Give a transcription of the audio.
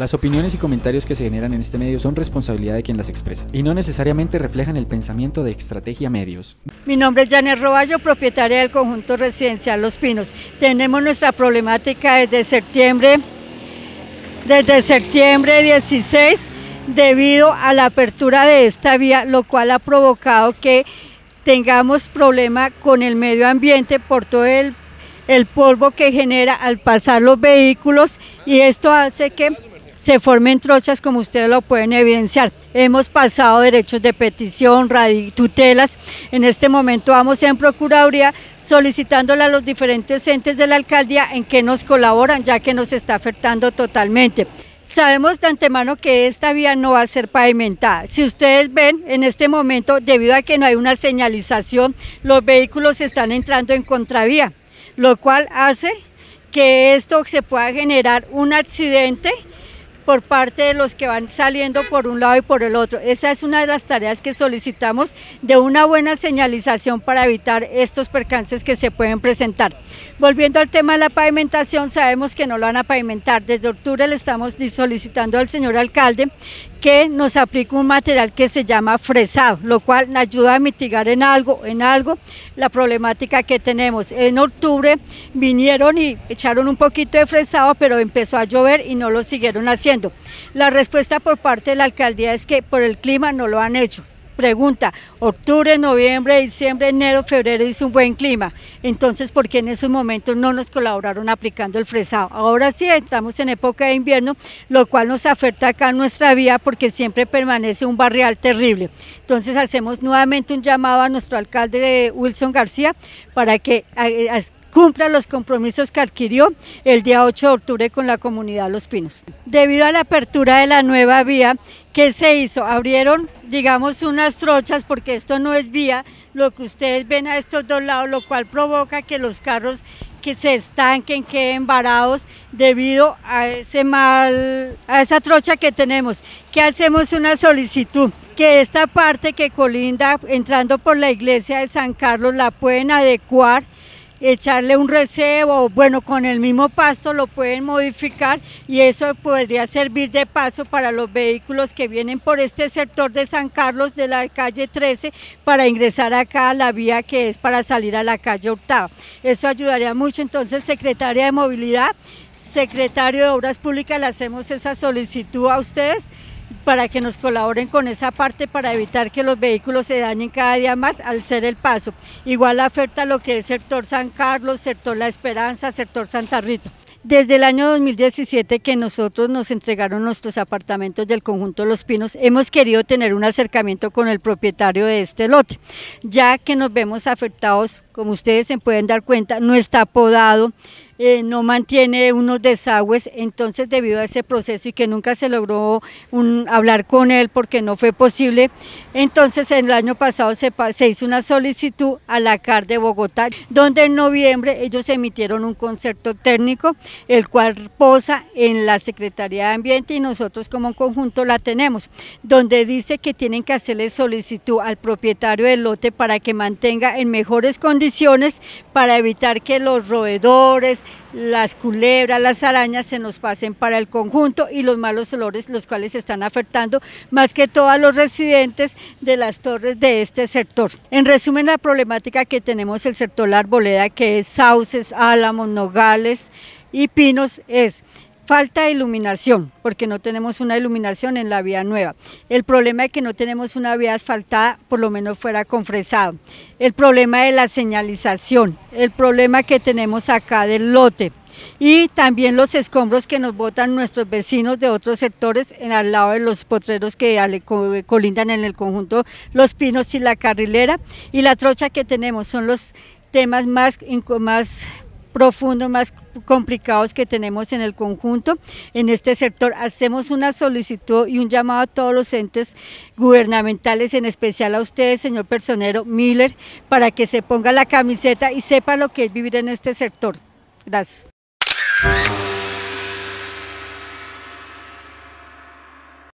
Las opiniones y comentarios que se generan en este medio son responsabilidad de quien las expresa y no necesariamente reflejan el pensamiento de Estrategia Medios. Mi nombre es Janet Roballo, propietaria del conjunto residencial Los Pinos. Tenemos nuestra problemática desde septiembre, desde septiembre 16 debido a la apertura de esta vía, lo cual ha provocado que tengamos problema con el medio ambiente por todo el, el polvo que genera al pasar los vehículos y esto hace que se formen trochas como ustedes lo pueden evidenciar. Hemos pasado derechos de petición, tutelas. En este momento vamos en Procuraduría solicitándole a los diferentes entes de la alcaldía en que nos colaboran, ya que nos está afectando totalmente. Sabemos de antemano que esta vía no va a ser pavimentada. Si ustedes ven en este momento, debido a que no hay una señalización, los vehículos están entrando en contravía, lo cual hace que esto se pueda generar un accidente por parte de los que van saliendo por un lado y por el otro. Esa es una de las tareas que solicitamos de una buena señalización para evitar estos percances que se pueden presentar. Volviendo al tema de la pavimentación, sabemos que no lo van a pavimentar. Desde octubre le estamos solicitando al señor alcalde que nos aplique un material que se llama fresado, lo cual nos ayuda a mitigar en algo, en algo la problemática que tenemos. En octubre vinieron y echaron un poquito de fresado, pero empezó a llover y no lo siguieron haciendo. La respuesta por parte de la alcaldía es que por el clima no lo han hecho pregunta, octubre, noviembre, diciembre, enero, febrero hizo un buen clima, entonces ¿por qué en esos momentos no nos colaboraron aplicando el fresado? Ahora sí entramos en época de invierno, lo cual nos afecta acá nuestra vía porque siempre permanece un barrial terrible. Entonces hacemos nuevamente un llamado a nuestro alcalde Wilson García para que cumpla los compromisos que adquirió el día 8 de octubre con la comunidad Los Pinos. Debido a la apertura de la nueva vía, ¿Qué se hizo? Abrieron, digamos, unas trochas porque esto no es vía, lo que ustedes ven a estos dos lados, lo cual provoca que los carros que se estanquen, queden varados debido a ese mal, a esa trocha que tenemos. ¿Qué hacemos una solicitud que esta parte que colinda entrando por la iglesia de San Carlos la pueden adecuar echarle un recebo, bueno, con el mismo pasto lo pueden modificar y eso podría servir de paso para los vehículos que vienen por este sector de San Carlos de la calle 13 para ingresar acá a la vía que es para salir a la calle Octava. Eso ayudaría mucho, entonces, secretaria de Movilidad, secretario de Obras Públicas, le hacemos esa solicitud a ustedes para que nos colaboren con esa parte para evitar que los vehículos se dañen cada día más al ser el paso. Igual afecta lo que es sector San Carlos, sector La Esperanza, sector Santa Rita. Desde el año 2017 que nosotros nos entregaron nuestros apartamentos del conjunto Los Pinos, hemos querido tener un acercamiento con el propietario de este lote, ya que nos vemos afectados como ustedes se pueden dar cuenta, no está podado, eh, no mantiene unos desagües, entonces debido a ese proceso y que nunca se logró hablar con él porque no fue posible, entonces en el año pasado se, se hizo una solicitud a la CAR de Bogotá, donde en noviembre ellos emitieron un concepto técnico, el cual posa en la Secretaría de Ambiente y nosotros como conjunto la tenemos, donde dice que tienen que hacerle solicitud al propietario del lote para que mantenga en mejores condiciones para evitar que los roedores, las culebras, las arañas se nos pasen para el conjunto y los malos olores los cuales están afectando más que todos los residentes de las torres de este sector. En resumen, la problemática que tenemos el sector La Arboleda, que es sauces, álamos, nogales y pinos, es falta iluminación, porque no tenemos una iluminación en la vía nueva. El problema es que no tenemos una vía asfaltada, por lo menos fuera con fresado. El problema de la señalización, el problema que tenemos acá del lote y también los escombros que nos botan nuestros vecinos de otros sectores en al lado de los potreros que colindan en el conjunto Los Pinos y la Carrilera y la trocha que tenemos son los temas más, más profundos, más complicados que tenemos en el conjunto, en este sector. Hacemos una solicitud y un llamado a todos los entes gubernamentales, en especial a ustedes, señor personero Miller, para que se ponga la camiseta y sepa lo que es vivir en este sector. Gracias.